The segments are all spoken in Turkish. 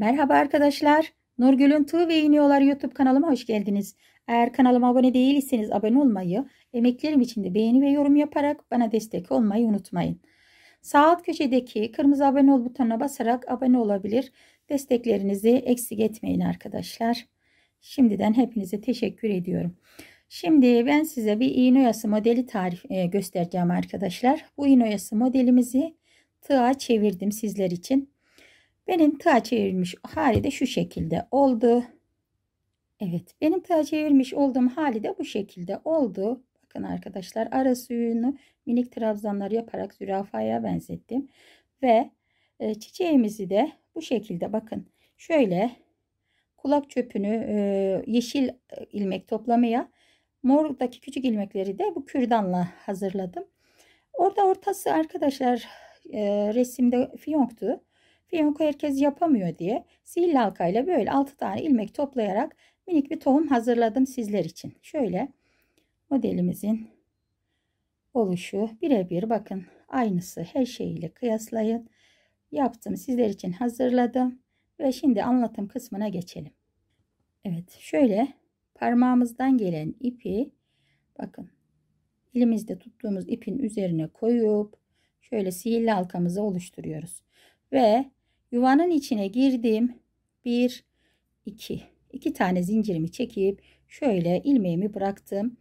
Merhaba arkadaşlar. Nurgül'ün Tığ ve İniyorlar YouTube kanalıma hoş geldiniz. Eğer kanalıma abone değilseniz abone olmayı, emeklerim için de beğeni ve yorum yaparak bana destek olmayı unutmayın. Sağ alt köşedeki kırmızı abone ol butonuna basarak abone olabilir. Desteklerinizi eksik etmeyin arkadaşlar. Şimdiden hepinize teşekkür ediyorum. Şimdi ben size bir iğne modeli tarif e, göstereceğim arkadaşlar. Bu iğne modelimizi tığa çevirdim sizler için. Benim tığa çevirmiş hali de şu şekilde oldu. Evet benim tığa çevirmiş olduğum hali de bu şekilde oldu. Bakın arkadaşlar ara suyunu minik trabzanlar yaparak zürafaya benzettim. Ve e, çiçeğimizi de bu şekilde bakın şöyle kulak çöpünü e, yeşil e, ilmek toplamaya mordaki küçük ilmekleri de bu kürdanla hazırladım. Orada ortası arkadaşlar e, resimde fiyonktu. Fiyonku herkes yapamıyor diye sihirli halkayla böyle 6 tane ilmek toplayarak minik bir tohum hazırladım sizler için. Şöyle modelimizin oluşu birebir bakın aynısı her şeyiyle kıyaslayın. Yaptım sizler için hazırladım ve şimdi anlatım kısmına geçelim. Evet şöyle parmağımızdan gelen ipi bakın elimizde tuttuğumuz ipin üzerine koyup şöyle sihirli halkamızı oluşturuyoruz. Ve Yuvanın içine girdim. 1 2 2 tane zincirimi çekip şöyle ilmeğimi bıraktım.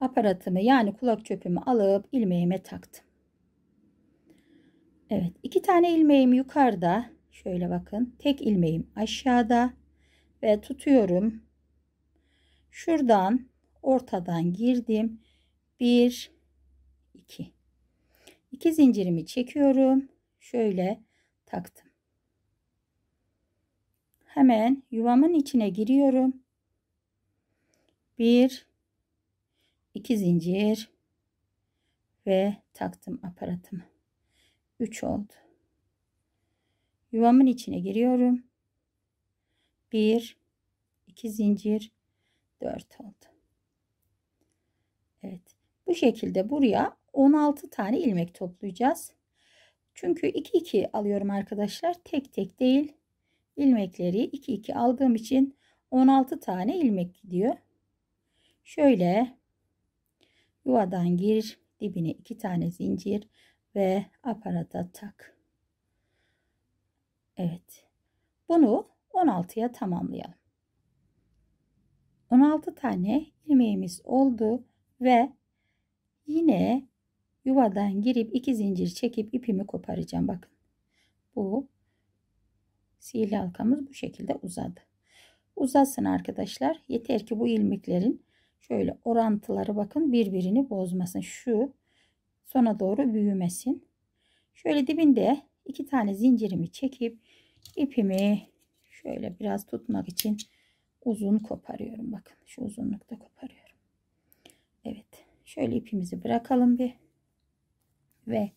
Aparatımı yani kulak çöpümü alıp ilmeğime taktım. Evet, iki tane ilmeğim yukarıda. Şöyle bakın. Tek ilmeğim aşağıda ve tutuyorum. Şuradan ortadan girdim. 1 2 2 zincirimi çekiyorum. Şöyle taktım. Hemen yuvamın içine giriyorum. 1 2 zincir ve taktım aparatımı. 3 oldu. Yuvamın içine giriyorum. 1 2 zincir 4 oldu. Evet. Bu şekilde buraya 16 tane ilmek toplayacağız. Çünkü 2 2 alıyorum arkadaşlar. Tek tek değil ilmekleri 2 2 aldığım için 16 tane ilmek gidiyor. Şöyle yuvadan gir dibine 2 tane zincir ve aparata tak. Evet. Bunu 16'ya tamamlayalım. 16 tane ilmeğimiz oldu ve yine yuvadan girip iki zincir çekip ipimi koparacağım. Bakın. Bu Sihirli halkamız bu şekilde uzadı. Uzasın arkadaşlar. Yeter ki bu ilmeklerin şöyle orantıları bakın birbirini bozmasın. Şu sona doğru büyümesin. Şöyle dibinde iki tane zincirimi çekip ipimi şöyle biraz tutmak için uzun koparıyorum. Bakın şu uzunlukta koparıyorum. Evet. Şöyle ipimizi bırakalım bir. Ve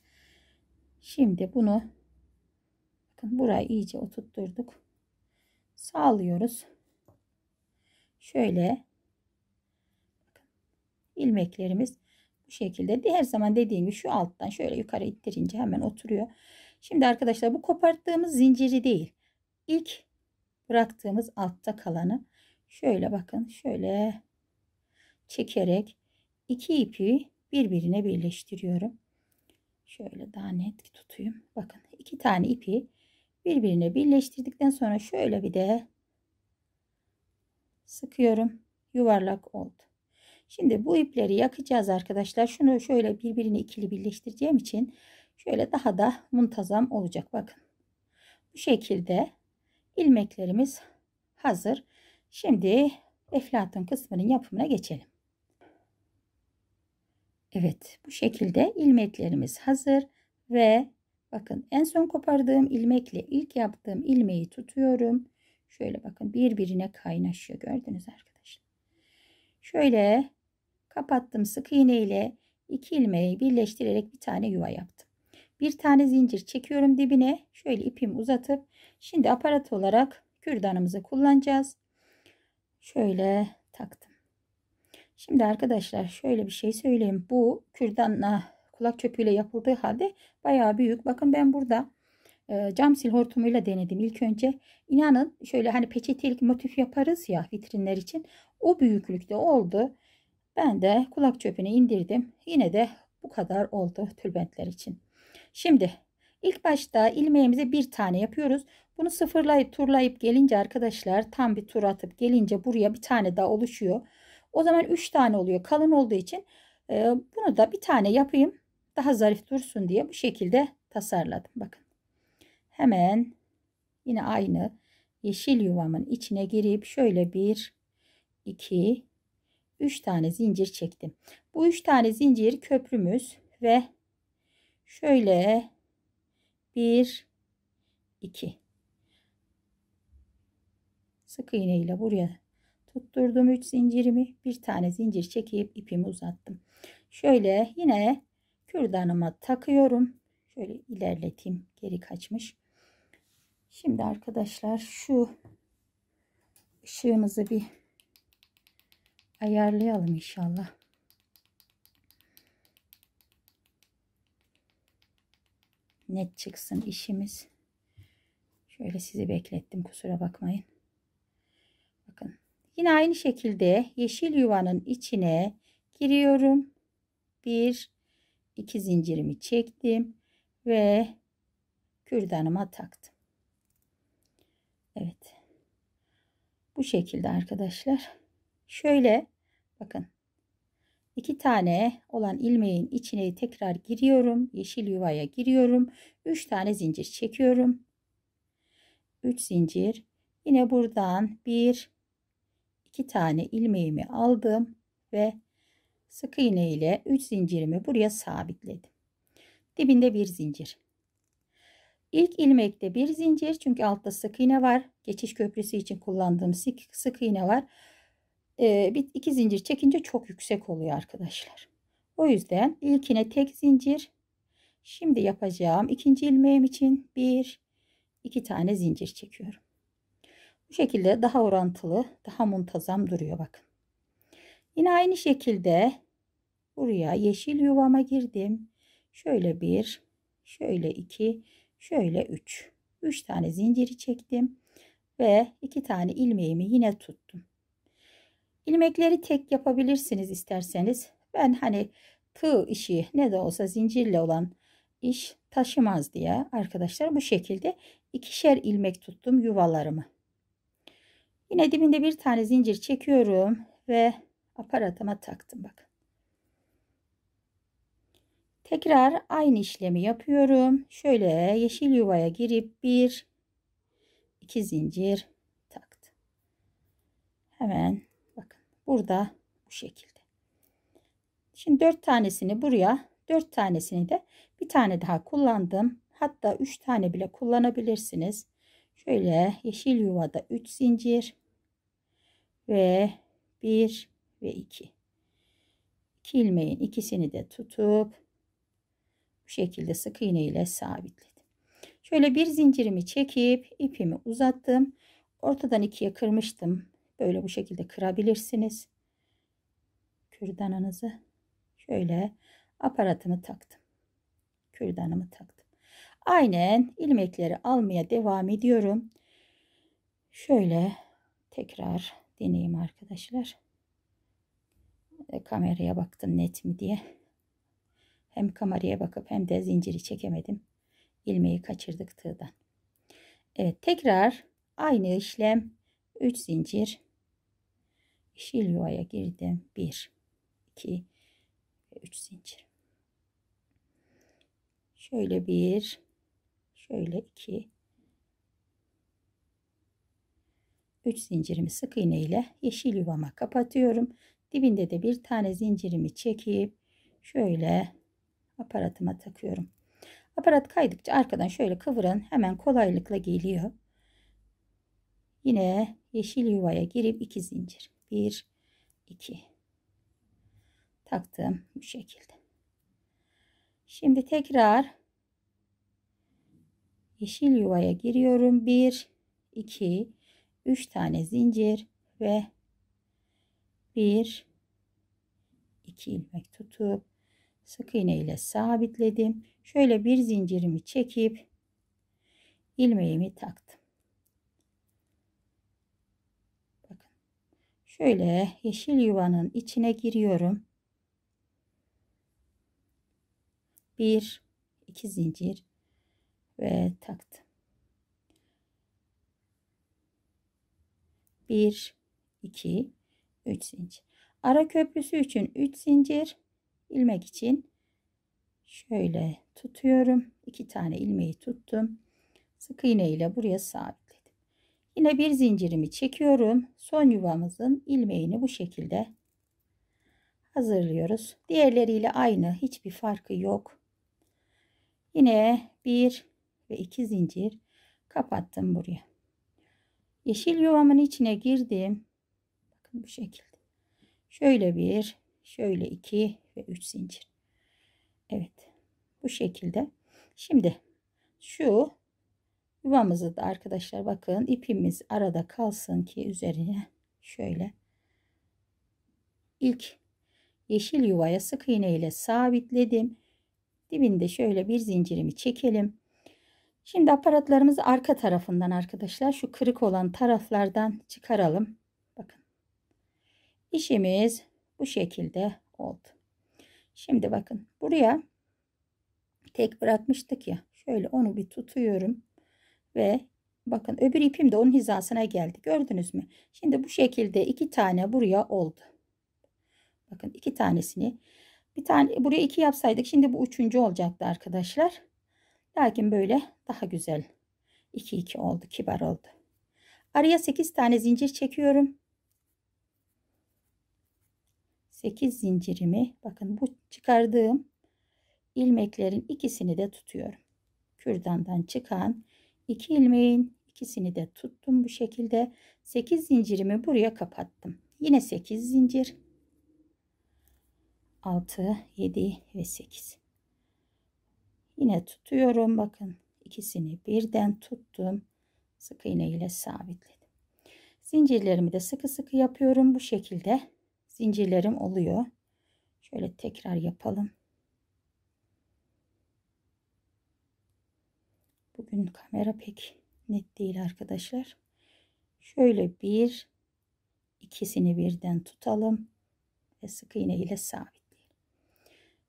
şimdi bunu Bakın burayı iyice oturtturduk. Sağlıyoruz. Şöyle ilmeklerimiz bu şekilde. Her zaman dediğim gibi şu alttan şöyle yukarı ittirince hemen oturuyor. Şimdi arkadaşlar bu koparttığımız zinciri değil. İlk bıraktığımız altta kalanı şöyle bakın şöyle çekerek iki ipi birbirine birleştiriyorum. Şöyle daha net tutayım. Bakın iki tane ipi birbirine birleştirdikten sonra şöyle bir de sıkıyorum. Yuvarlak oldu. Şimdi bu ipleri yakacağız arkadaşlar. Şunu şöyle birbirini ikili birleştireceğim için şöyle daha da muntazam olacak. Bakın. Bu şekilde ilmeklerimiz hazır. Şimdi eflatın kısmının yapımına geçelim. Evet bu şekilde ilmeklerimiz hazır ve Bakın en son kopardığım ilmekle ilk yaptığım ilmeği tutuyorum. Şöyle bakın birbirine kaynaşıyor gördünüz arkadaşlar. Şöyle kapattım sık iğne ile iki ilmeği birleştirerek bir tane yuva yaptım. Bir tane zincir çekiyorum dibine. Şöyle ipimi uzatıp şimdi aparat olarak kürdanımızı kullanacağız. Şöyle taktım. Şimdi arkadaşlar şöyle bir şey söyleyeyim. Bu kürdanla kulak çöpüyle yapıldığı halde bayağı büyük. Bakın ben burada e, cam sil hortumuyla denedim ilk önce. İnanın şöyle hani peçetelik motif yaparız ya vitrinler için. O büyüklükte oldu. Ben de kulak çöpünü indirdim. Yine de bu kadar oldu tülbentler için. Şimdi ilk başta ilmeğimizi bir tane yapıyoruz. Bunu sıfırlayıp turlayıp gelince arkadaşlar tam bir tur atıp gelince buraya bir tane daha oluşuyor. O zaman 3 tane oluyor kalın olduğu için. E, bunu da bir tane yapayım daha zarif dursun diye bu şekilde tasarladım. Bakın hemen yine aynı yeşil yuvamın içine girip şöyle bir iki üç tane zincir çektim. Bu üç tane zincir köprümüz ve şöyle bir iki sık iğne ile buraya tutturdum 3 zincirimi bir tane zincir çekip ipimi uzattım şöyle yine kürdanıma takıyorum. Şöyle ilerleteyim. Geri kaçmış. Şimdi arkadaşlar şu ışığımızı bir ayarlayalım inşallah. Net çıksın işimiz. Şöyle sizi beklettim kusura bakmayın. Bakın yine aynı şekilde yeşil yuvanın içine giriyorum. Bir iki zincirimi çektim ve kürdanıma taktım. Evet. Bu şekilde arkadaşlar. Şöyle bakın. iki tane olan ilmeğin içine tekrar giriyorum. Yeşil yuvaya giriyorum. Üç tane zincir çekiyorum. Üç zincir. Yine buradan bir iki tane ilmeğimi aldım ve sık iğne ile 3 zincirimi buraya sabitledim. Dibinde bir zincir. İlk ilmekte bir zincir çünkü altta sık iğne var. Geçiş köprüsü için kullandığım sık, sık iğne var. Ee, bir, iki zincir çekince çok yüksek oluyor arkadaşlar. O yüzden ilkine tek zincir. Şimdi yapacağım ikinci ilmeğim için bir iki tane zincir çekiyorum. Bu şekilde daha orantılı, daha muntazam duruyor bakın. Yine aynı şekilde buraya yeşil yuvama girdim. Şöyle bir, şöyle iki, şöyle üç. Üç tane zinciri çektim ve iki tane ilmeğimi yine tuttum. İlmekleri tek yapabilirsiniz isterseniz. Ben hani tığ işi ne de olsa zincirle olan iş taşımaz diye arkadaşlar bu şekilde ikişer ilmek tuttum yuvalarımı. Yine dibinde bir tane zincir çekiyorum ve Aparatıma taktım bak. Tekrar aynı işlemi yapıyorum. Şöyle yeşil yuvaya girip bir iki zincir taktım. Hemen bakın burada bu şekilde. Şimdi dört tanesini buraya dört tanesini de bir tane daha kullandım. Hatta üç tane bile kullanabilirsiniz. Şöyle yeşil yuvada üç zincir ve bir ve 2. 2 ilmeğin ikisini de tutup bu şekilde sık iğne ile sabitledim. Şöyle bir zincirimi çekip ipimi uzattım. Ortadan ikiye kırmıştım. Böyle bu şekilde kırabilirsiniz. Kürdanınızı şöyle aparatımı taktım. Kürdanımı taktım. Aynen ilmekleri almaya devam ediyorum. Şöyle tekrar deneyim arkadaşlar. E, kameraya baktım net mi diye. Hem kameraya bakıp hem de zinciri çekemedim. İlmeği kaçırdık tığdan. Evet tekrar aynı işlem 3 zincir yeşil yuvaya girdim. 1 2 3 zincir. Şöyle 1 şöyle 2 3 zincirimi sık iğne ile yeşil yuvama kapatıyorum. Dibinde de bir tane zincirimi çekip şöyle aparatıma takıyorum. Aparat kaydıkça arkadan şöyle kıvırın hemen kolaylıkla geliyor. Yine yeşil yuvaya girip iki zincir. Bir, iki. Taktım bu şekilde. Şimdi tekrar yeşil yuvaya giriyorum. Bir, iki, üç tane zincir ve 1 2 ilmek tutup sık iğne ile sabitledim. Şöyle bir zincirimi çekip ilmeğimi taktım. Bakın. Şöyle yeşil yuvanın içine giriyorum. 1 2 zincir ve taktım. 1 2 3 zincir. Ara köprüsü için 3 zincir. ilmek için şöyle tutuyorum. 2 tane ilmeği tuttum. Sık iğne ile buraya sabitledim. Yine bir zincirimi çekiyorum. Son yuvamızın ilmeğini bu şekilde hazırlıyoruz. Diğerleriyle aynı. Hiçbir farkı yok. Yine 1 ve 2 zincir kapattım buraya. Yeşil yuvamın içine girdim bu şekilde. Şöyle bir, şöyle iki ve üç zincir. Evet. Bu şekilde. Şimdi şu yuvamızı da arkadaşlar bakın ipimiz arada kalsın ki üzerine şöyle ilk yeşil yuvaya sık iğne ile sabitledim. Dibinde şöyle bir zincirimi çekelim. Şimdi aparatlarımızı arka tarafından arkadaşlar şu kırık olan taraflardan çıkaralım işimiz bu şekilde oldu. Şimdi bakın buraya tek bırakmıştık ya. Şöyle onu bir tutuyorum ve bakın öbür ipim de onun hizasına geldi. Gördünüz mü? Şimdi bu şekilde iki tane buraya oldu. Bakın iki tanesini bir tane buraya iki yapsaydık şimdi bu üçüncü olacaktı arkadaşlar. Lakin böyle daha güzel. 2 2 oldu kibar oldu. Araya 8 tane zincir çekiyorum. 8 zincirimi bakın bu çıkardığım ilmeklerin ikisini de tutuyorum. Kürdandan çıkan iki ilmeğin ikisini de tuttum bu şekilde. 8 zincirimi buraya kapattım. Yine 8 zincir. 6, 7 ve 8. Yine tutuyorum bakın. ikisini birden tuttum. Sık iğne ile sabitledim. Zincirlerimi de sıkı sıkı yapıyorum bu şekilde zincirlerim oluyor. Şöyle tekrar yapalım. Bugün kamera pek net değil arkadaşlar. Şöyle bir ikisini birden tutalım ve sık iğne ile sabitleyelim.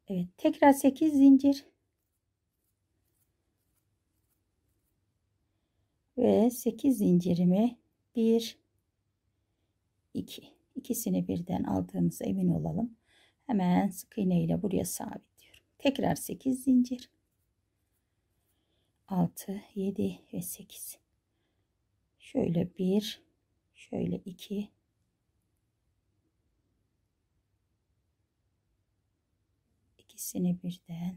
Evet tekrar 8 zincir ve 8 zincirimi 1 2 İkisini birden aldığımıza emin olalım. Hemen sık iğne ile buraya sabitliyorum. Tekrar 8 zincir. 6, 7 ve 8. Şöyle 1, şöyle 2, İkisini birden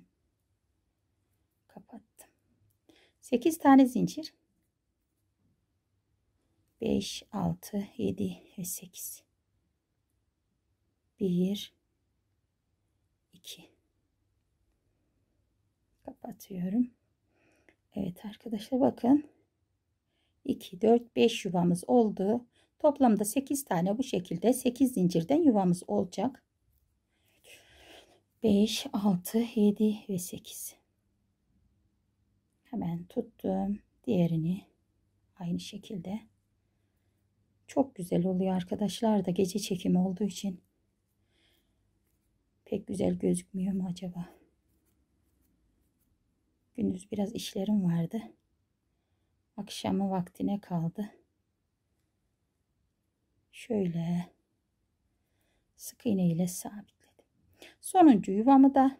kapattım. 8 tane zincir. 5, 6, 7 ve 8 bir, iki. Kapatıyorum. Evet arkadaşlar bakın. 2, 4, 5 yuvamız oldu. Toplamda 8 tane bu şekilde 8 zincirden yuvamız olacak. 5, 6, 7 ve 8. Hemen tuttum. Diğerini aynı şekilde. Çok güzel oluyor arkadaşlar da gece çekimi olduğu için. Pek güzel gözükmüyor mu acaba? Gündüz biraz işlerim vardı. Akşamı vaktine kaldı. Şöyle sık iğne ile sabitledim. Sonuncu yuvamı da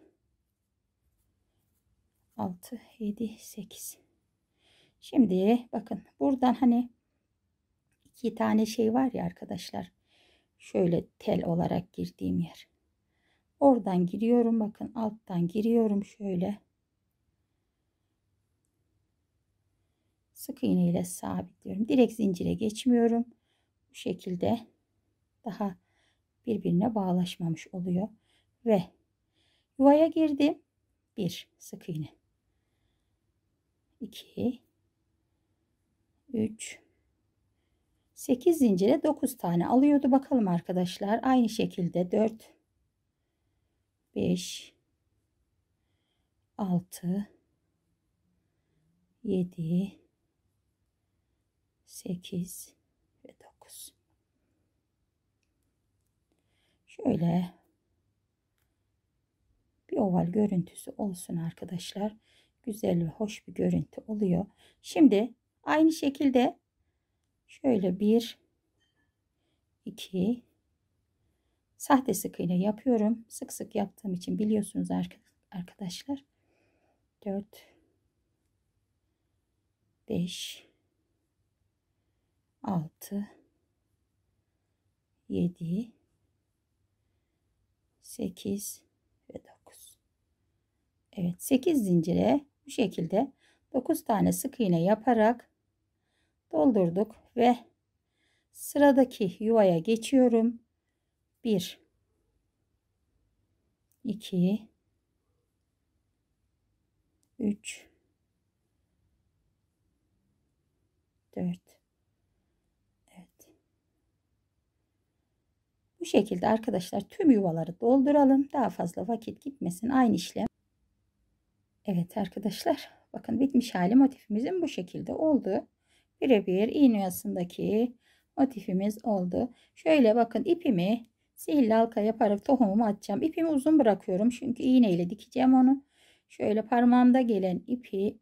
6, 7, 8. Şimdi bakın buradan hani iki tane şey var ya arkadaşlar. Şöyle tel olarak girdiğim yer. Oradan giriyorum. Bakın alttan giriyorum şöyle. Sık iğne ile sabitliyorum. Direkt zincire geçmiyorum. Bu şekilde daha birbirine bağlaşmamış oluyor. Ve yuvaya girdim. bir sık iğne. 2 3 8 zincire 9 tane alıyordu. Bakalım arkadaşlar aynı şekilde 4 5 6 7 8 ve 9 şöyle bir oval görüntüsü olsun arkadaşlar güzel ve hoş bir görüntü oluyor şimdi aynı şekilde şöyle bir iki Sahte sık ile yapıyorum. Sık sık yaptığım için biliyorsunuz arkadaşlar. 4 5 6 7 8 ve 9 Evet 8 zincire bu şekilde 9 tane sık iğne yaparak doldurduk ve sıradaki yuvaya geçiyorum 1 2 3 4 Evet. Bu şekilde arkadaşlar tüm yuvaları dolduralım. Daha fazla vakit gitmesin. Aynı işlem. Evet arkadaşlar. Bakın bitmiş hali motifimizin bu şekilde oldu. Birebir iğne yasındaki motifimiz oldu. Şöyle bakın ipimi Sihirli halka yaparak tohumumu atacağım. İpimi uzun bırakıyorum çünkü iğneyle dikeceğim onu. Şöyle parmağımda gelen ipi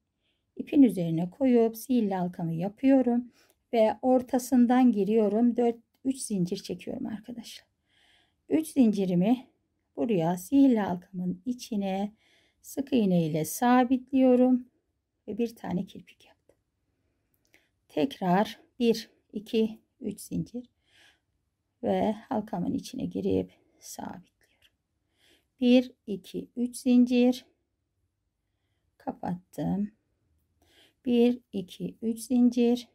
ipin üzerine koyup sihirli halkamı yapıyorum ve ortasından giriyorum. 4 3 zincir çekiyorum arkadaşlar. 3 zincirimi buraya sihirli halkamın içine sık iğne ile sabitliyorum ve bir tane kirpik yaptım. Tekrar 1 2 3 zincir ve halkamın içine girip sabitliyorum. 1 2 3 zincir kapattım. 1 2 3 zincir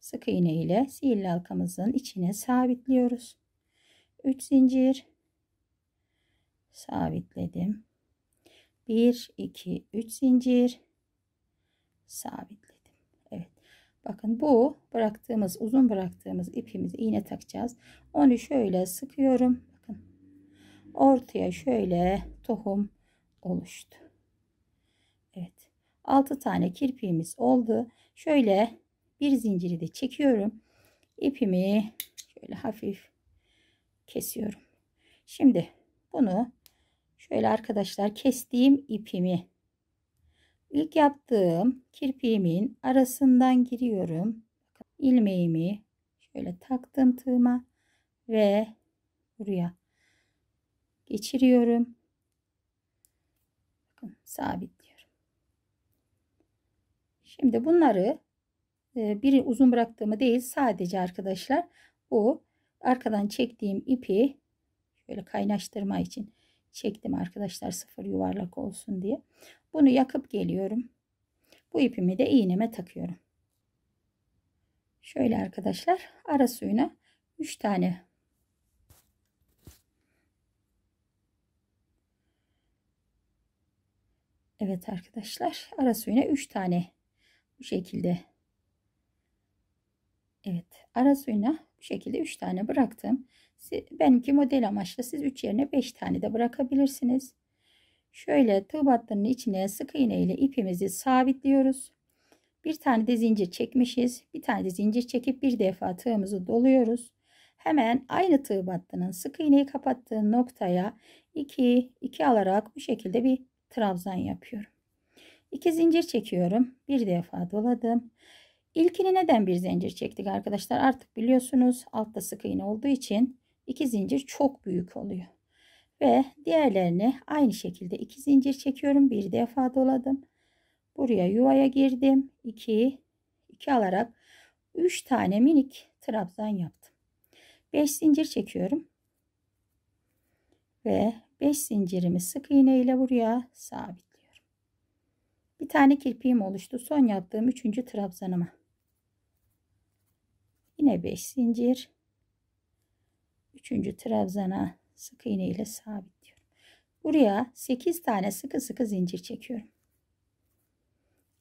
sık iğne ile sihirli halkamızın içine sabitliyoruz. 3 zincir sabitledim. 1 2 3 zincir sabitledim. Bakın bu bıraktığımız uzun bıraktığımız ipimizi iğne takacağız. Onu şöyle sıkıyorum. Bakın ortaya şöyle tohum oluştu. Evet 6 tane kirpiğimiz oldu. Şöyle bir zinciri de çekiyorum. İpimi şöyle hafif kesiyorum. Şimdi bunu şöyle arkadaşlar kestiğim ipimi İlk yaptığım kirpiğimin arasından giriyorum. ilmeğimi şöyle taktım tığıma ve buraya geçiriyorum. Bakın sabitliyorum. Şimdi bunları e, biri uzun bıraktığımı değil sadece arkadaşlar bu arkadan çektiğim ipi şöyle kaynaştırma için çektim arkadaşlar sıfır yuvarlak olsun diye. Bunu yakıp geliyorum. Bu ipimi de iğneme takıyorum. Şöyle arkadaşlar ara suyuna 3 tane Evet arkadaşlar ara suyuna 3 tane bu şekilde Evet ara suyuna bu şekilde 3 tane bıraktım. Benimki model amaçlı siz 3 yerine 5 tane de bırakabilirsiniz. Şöyle tığ battının içine sık iğne ile ipimizi sabitliyoruz. Bir tane de zincir çekmişiz. Bir tane de zincir çekip bir defa tığımızı doluyoruz. Hemen aynı tığ battının sık iğneyi kapattığı noktaya 2 2 alarak bu şekilde bir trabzan yapıyorum. 2 zincir çekiyorum. Bir defa doladım. İlkini neden bir zincir çektik arkadaşlar? Artık biliyorsunuz altta sık iğne olduğu için iki zincir çok büyük oluyor ve diğerlerini aynı şekilde iki zincir çekiyorum bir defa doladım buraya yuvaya girdim 2 2 alarak 3 tane minik trabzan yaptım 5 zincir çekiyorum ve 5 zincirimi sık iğne ile buraya sabitliyorum bir tane kirpiğim oluştu son yaptığım üçüncü trabzanıma yine 5 zincir üçüncü trabzana sık iğne ile sabitliyorum. Buraya 8 tane sıkı sıkı zincir çekiyorum.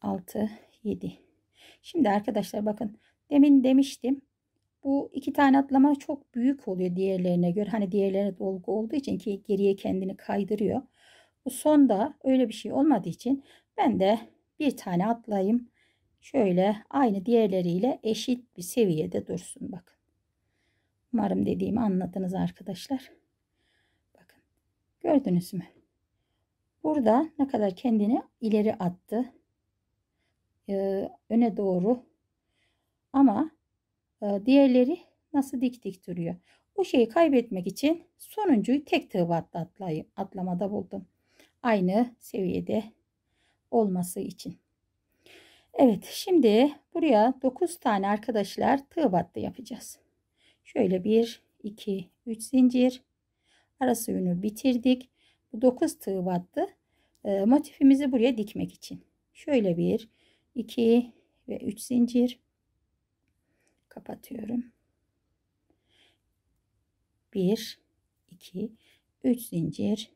6 7 Şimdi arkadaşlar bakın demin demiştim. Bu iki tane atlama çok büyük oluyor diğerlerine göre. Hani diğerlerine dolgu olduğu için ki geriye kendini kaydırıyor. Bu sonda öyle bir şey olmadığı için ben de bir tane atlayayım. Şöyle aynı diğerleriyle eşit bir seviyede dursun bakın. Umarım dediğimi anladınız arkadaşlar. Gördünüz mü? Burada ne kadar kendini ileri attı. Ee, öne doğru. Ama e, diğerleri nasıl dik dik duruyor. Bu şeyi kaybetmek için sonuncuyu tek tığbatla atlayı, atlamada buldum. Aynı seviyede olması için. Evet şimdi buraya 9 tane arkadaşlar tığ battı yapacağız. Şöyle 1, 2, 3 zincir arası yönü bitirdik. Bu 9 tığ battı. E, motifimizi buraya dikmek için. Şöyle bir, iki ve üç zincir kapatıyorum. Bir, iki, üç zincir.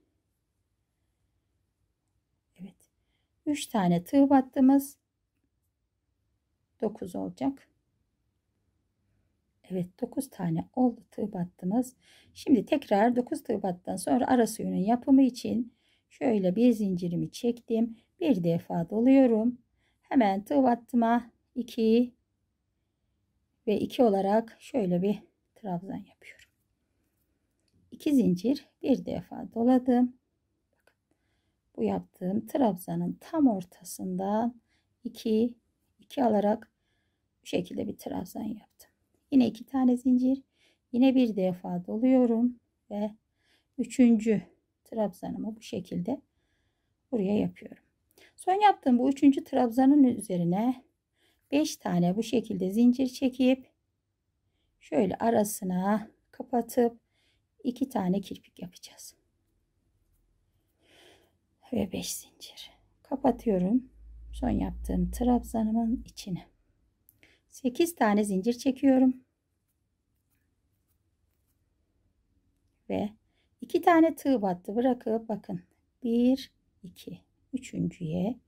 Evet. üç tane tığ battığımız dokuz olacak. Evet 9 tane oldu tığ battımız. Şimdi tekrar 9 tığ battıdan sonra arası yönün yapımı için şöyle bir zincirimi çektim. Bir defa doluyorum. Hemen tığ battıma 2 ve 2 olarak şöyle bir trabzan yapıyorum. 2 zincir bir defa doladım. Bu yaptığım trabzanın tam ortasında 2 2 alarak bu şekilde bir trabzan yapıyorum. Yine iki tane zincir. Yine bir defa doluyorum ve üçüncü trabzanımı bu şekilde buraya yapıyorum. Son yaptığım bu üçüncü trabzanın üzerine beş tane bu şekilde zincir çekip şöyle arasına kapatıp iki tane kirpik yapacağız. Ve 5 zincir. Kapatıyorum. Son yaptığım trabzanımın içine. 8 tane zincir çekiyorum. Ve 2 tane tığ battı bırakıp bakın 1 2 üçüncüye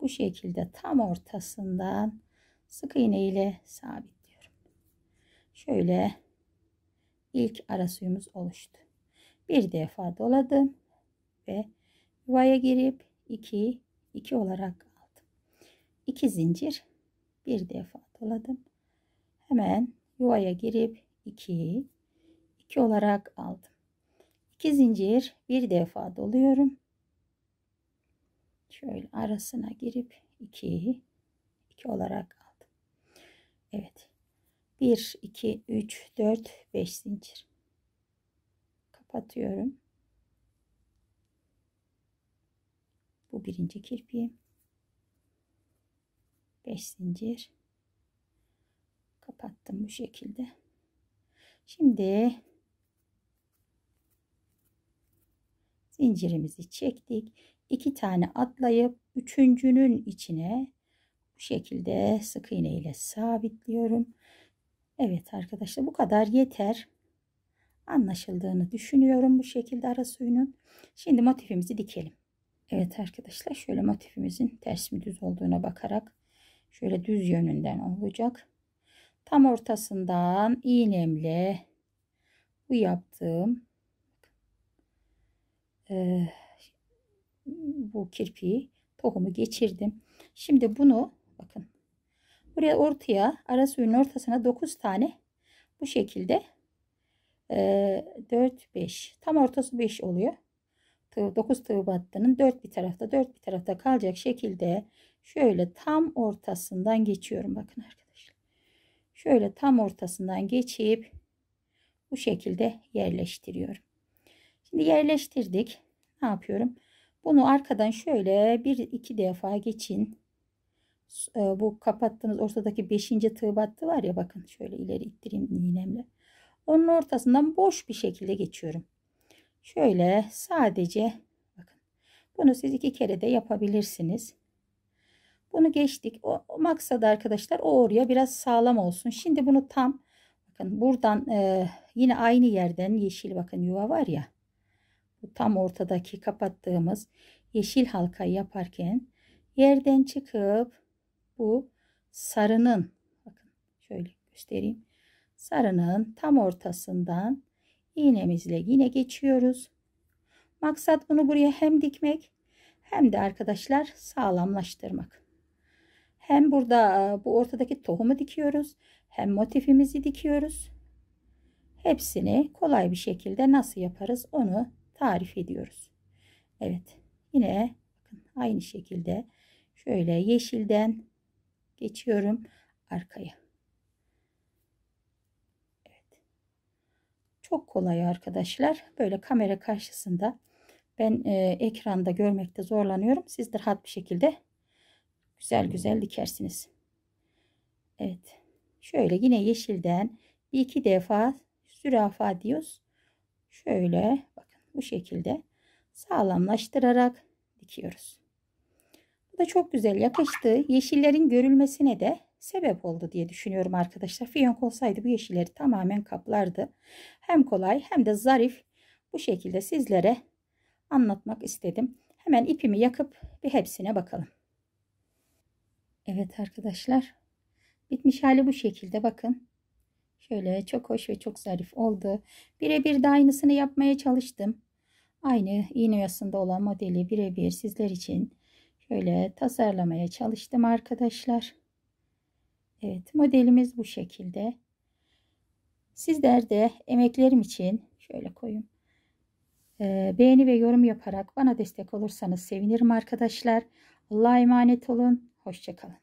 bu şekilde tam ortasından sık iğne ile sabitliyorum. Şöyle ilk ara suyumuz oluştu. Bir defa doladım ve yuvaya girip 2 2 olarak aldım. 2 zincir bir defa doladım. Hemen yuvaya girip 2 2 olarak aldım. 2 zincir bir defa doluyorum. Şöyle arasına girip 2 2 olarak aldım. Evet. 1 2 3 4 5 zincir. Kapatıyorum. Bu birinci kirpiğim. 5 zincir kapattım bu şekilde şimdi zincirimizi çektik iki tane atlayıp üçüncünün içine bu şekilde sık iğne ile sabitliyorum Evet arkadaşlar bu kadar yeter anlaşıldığını düşünüyorum bu şekilde ara suyunun şimdi motifimizi dikelim Evet arkadaşlar şöyle motifimizin ters mi düz olduğuna bakarak Şöyle düz yönünden olacak. Tam ortasından iğnemle bu yaptığım e, bu kirpiği tohumu geçirdim. Şimdi bunu bakın buraya ortaya ara suyun ortasına 9 tane bu şekilde e, 4 5 tam ortası 5 oluyor. Tığ, 9 tığ battının 4 bir tarafta 4 bir tarafta kalacak şekilde Şöyle tam ortasından geçiyorum bakın arkadaşlar. Şöyle tam ortasından geçip bu şekilde yerleştiriyorum. Şimdi yerleştirdik. Ne yapıyorum? Bunu arkadan şöyle bir iki defa geçin. E, bu kapattığınız ortadaki beşinci tığ battı var ya bakın şöyle ileri ittireyim iğnemle. Onun ortasından boş bir şekilde geçiyorum. Şöyle sadece bakın bunu siz iki kere de yapabilirsiniz. Bunu geçtik. O, o maksada arkadaşlar o oraya biraz sağlam olsun. Şimdi bunu tam bakın buradan e, yine aynı yerden yeşil bakın yuva var ya. Bu tam ortadaki kapattığımız yeşil halkayı yaparken yerden çıkıp bu sarının bakın şöyle göstereyim. Sarının tam ortasından iğnemizle yine geçiyoruz. Maksat bunu buraya hem dikmek hem de arkadaşlar sağlamlaştırmak. Hem burada e, bu ortadaki tohumu dikiyoruz. Hem motifimizi dikiyoruz. Hepsini kolay bir şekilde nasıl yaparız onu tarif ediyoruz. Evet yine aynı şekilde şöyle yeşilden geçiyorum arkaya. Evet. Çok kolay arkadaşlar. Böyle kamera karşısında ben e, ekranda görmekte zorlanıyorum. Siz de rahat bir şekilde güzel güzel dikersiniz. Evet. Şöyle yine yeşilden bir iki defa zürafa diyoruz. Şöyle bakın bu şekilde sağlamlaştırarak dikiyoruz. Bu da çok güzel yakıştı. Yeşillerin görülmesine de sebep oldu diye düşünüyorum arkadaşlar. Fiyonk olsaydı bu yeşilleri tamamen kaplardı. Hem kolay hem de zarif bu şekilde sizlere anlatmak istedim. Hemen ipimi yakıp bir hepsine bakalım. Evet arkadaşlar. Bitmiş hali bu şekilde bakın. Şöyle çok hoş ve çok zarif oldu. Birebir de aynısını yapmaya çalıştım. Aynı iğne yasında olan modeli birebir sizler için şöyle tasarlamaya çalıştım arkadaşlar. Evet modelimiz bu şekilde. Sizler de emeklerim için şöyle koyayım. Ee, beğeni ve yorum yaparak bana destek olursanız sevinirim arkadaşlar. Allah'a emanet olun. Hoşçakalın.